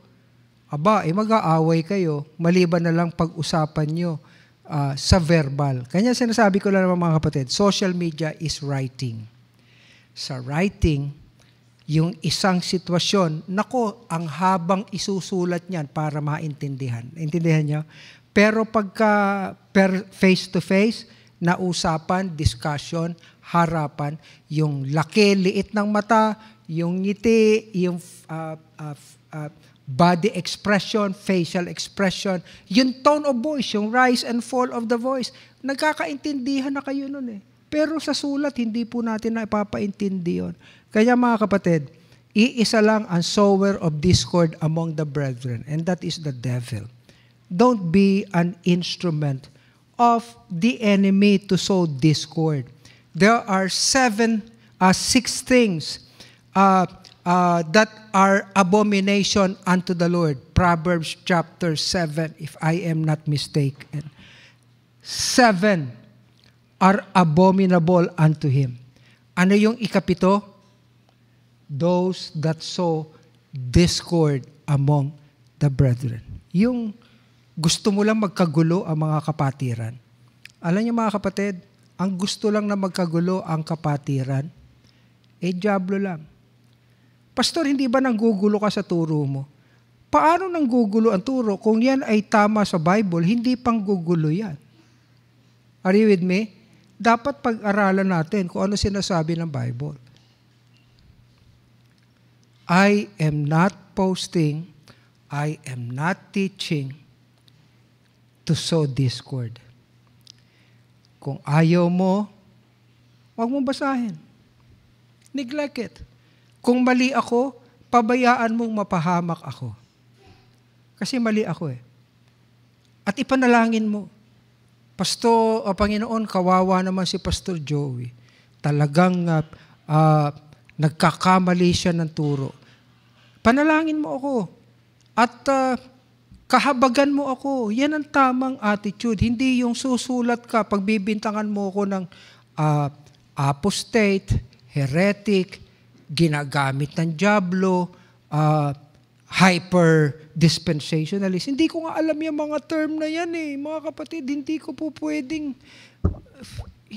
aba, eh mag-aaway kayo, maliban na lang pag-usapan niyo uh, sa verbal. Kanya sinasabi ko lang naman mga kapatid, social media is writing. Sa writing, yung isang sitwasyon, nako, ang habang isusulat niyan para maintindihan. Intindihan niyo? Pero pagka face-to-face, -face, nausapan, discussion, harapan, yung laki, liit ng mata, yung ngiti, yung uh, uh, uh, body expression, facial expression, yung tone of voice, yung rise and fall of the voice. Nagkakaintindihan na kayo nun eh. Pero sa sulat, hindi po natin na ipapaintindi yun. Kaya mga kapatid, iisa lang ang sower of discord among the brethren, and that is the devil. Don't be an instrument of the enemy to sow discord. There are seven, uh, six things uh, uh, that are abomination unto the Lord. Proverbs chapter 7, if I am not mistaken. Seven are abominable unto Him. Ano yung ikapito? Those that sow discord among the brethren. Yung gusto mo lang magkagulo ang mga kapatiran. Alam niyo mga kapatid, ang gusto lang na magkagulo ang kapatiran, eh diablo lang. Pastor, hindi ba nanggugulo ka sa turo mo? Paano nanggugulo ang turo? Kung yan ay tama sa Bible, hindi pang gugulo yan. Are you with me? Dapat pag-aralan natin kung ano sinasabi ng Bible. I am not posting, I am not teaching, to sow discord. Kung ayaw mo, huwag mong basahin. Neglect it. Kung mali ako, pabayaan mong mapahamak ako. Kasi mali ako eh. At ipanalangin mo. Pasto, uh, Panginoon, kawawa naman si Pastor Joey. Talagang uh, uh, nagkakamali siya ng turo. Panalangin mo ako. At uh, Kahabagan mo ako. Yan ang tamang attitude. Hindi yung susulat ka, pagbibintangan mo ako ng uh, apostate, heretic, ginagamit ng Diablo, uh, hyper-dispensationalist. Hindi ko nga alam yung mga term na yan eh. Mga kapatid, hindi ko po pwedeng,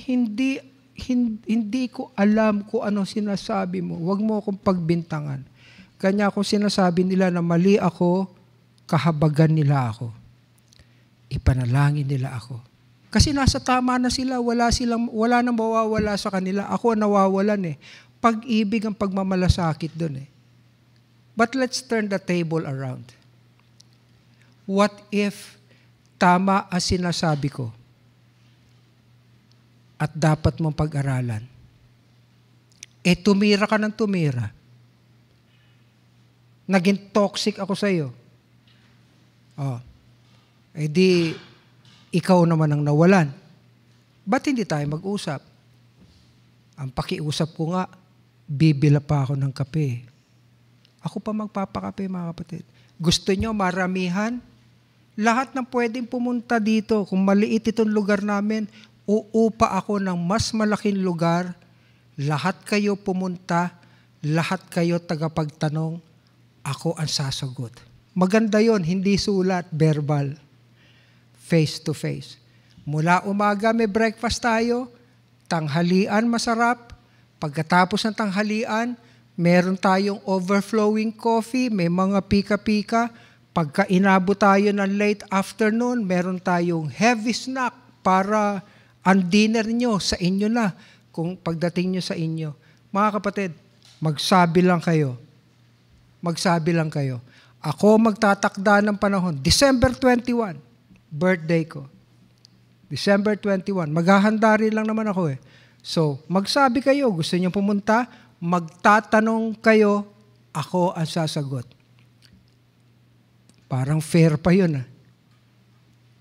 hindi, hindi, hindi ko alam ko ano sinasabi mo. Huwag mo akong pagbintangan. Kanya ako sinasabi nila na mali ako, kahabagan nila ako. Ipanalangin nila ako. Kasi nasa tama na sila, wala, silang, wala nang mawawala sa kanila. Ako ang nawawalan eh. Pag-ibig ang pagmamalasakit doon eh. But let's turn the table around. What if tama ang sinasabi ko at dapat mong pag-aralan? Eh tumira ka ng tumira. Naging toxic ako sa iyo Oh. Eh di, ikaw naman ang nawalan. Ba't hindi tayo mag-usap? Ang pakiusap ko nga, bibila pa ako ng kape. Ako pa magpapakape, mga kapatid. Gusto nyo maramihan? Lahat ng pwedeng pumunta dito, kung maliit itong lugar namin, uupa ako ng mas malaking lugar, lahat kayo pumunta, lahat kayo tagapagtanong, ako ang sasagot. Maganda yon, hindi sulat, verbal. Face to face. Mula umaga may breakfast tayo, tanghalian masarap, pagkatapos ng tanghalian, meron tayong overflowing coffee, may mga pika-pika, Pagkainabo tayo ng late afternoon, meron tayong heavy snack para ang dinner nyo sa inyo na kung pagdating nyo sa inyo. Mga kapatid, magsabi lang kayo. Magsabi lang kayo ako magtatakda ng panahon. December 21, birthday ko. December 21. Maghahanda rin lang naman ako eh. So, magsabi kayo, gusto niyo pumunta, magtatanong kayo, ako ang sasagot. Parang fair pa yun ah.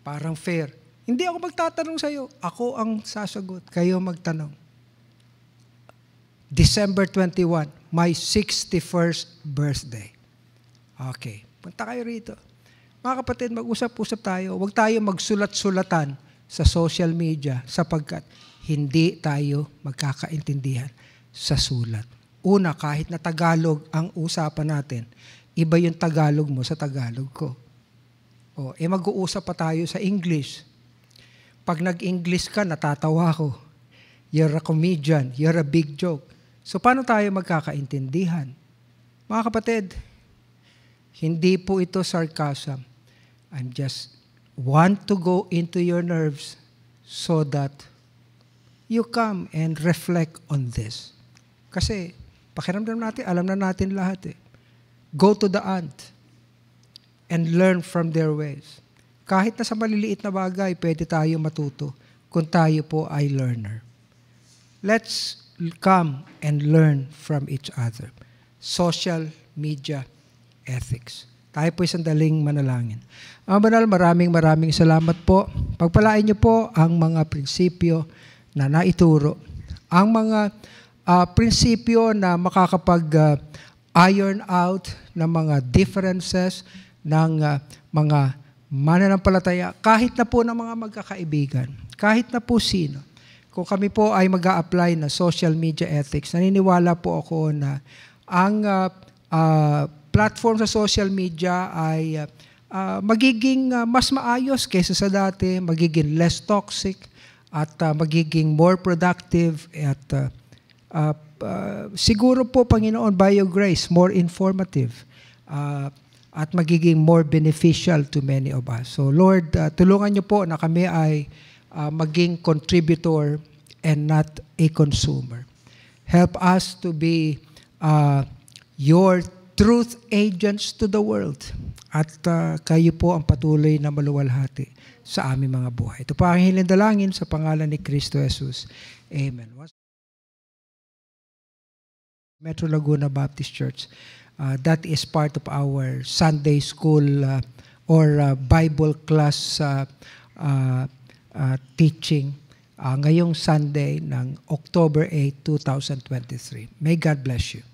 Parang fair. Hindi ako magtatanong sa iyo. Ako ang sasagot. Kayo magtanong. December 21, my 61st birthday. Okay, punta kayo rito. Mga kapatid, mag-usap-usap tayo. Huwag tayo magsulat-sulatan sa social media sapagkat hindi tayo magkakaintindihan sa sulat. Una, kahit na Tagalog ang usapan natin, iba yung Tagalog mo sa Tagalog ko. O, eh mag-uusap pa tayo sa English. Pag nag-English ka, natatawa ko. You're a comedian. You're a big joke. So, paano tayo magkakaintindihan? Mga kapatid, hindi po ito sarcasm. I'm just want to go into your nerves so that you come and reflect on this. Kasi pakiramdam natin, alam na natin lahat eh. Go to the ant and learn from their ways. Kahit na sa maliliit na bagay, pwede tayo matuto kung tayo po ay learner. Let's come and learn from each other. Social media ethics. Tayo po isang daling manalangin. Mga banal, maraming maraming salamat po. Pagpalain niyo po ang mga prinsipyo na naituro. Ang mga uh, prinsipyo na makakapag uh, iron out ng mga differences ng uh, mga mananampalataya, kahit na po ng mga magkakaibigan, kahit na po sino. Kung kami po ay mag apply na social media ethics, naniniwala po ako na ang uh, uh, platform sa social media ay uh, uh, magiging uh, mas maayos kaysa sa dati, magiging less toxic at uh, magiging more productive at uh, uh, uh, siguro po Panginoon by your grace more informative uh, at magiging more beneficial to many of us. So Lord, uh, tulungan niyo po na kami ay uh, maging contributor and not a consumer. Help us to be uh, your truth agents to the world. At uh, kayo po ang patuloy na maluwalhati sa aming mga buhay. Ito pa ang dalangin sa pangalan ni Kristo Jesus. Amen. Metro Laguna Baptist Church. Uh, that is part of our Sunday school uh, or uh, Bible class uh, uh, uh, teaching uh, ngayong Sunday ng October 8, 2023. May God bless you.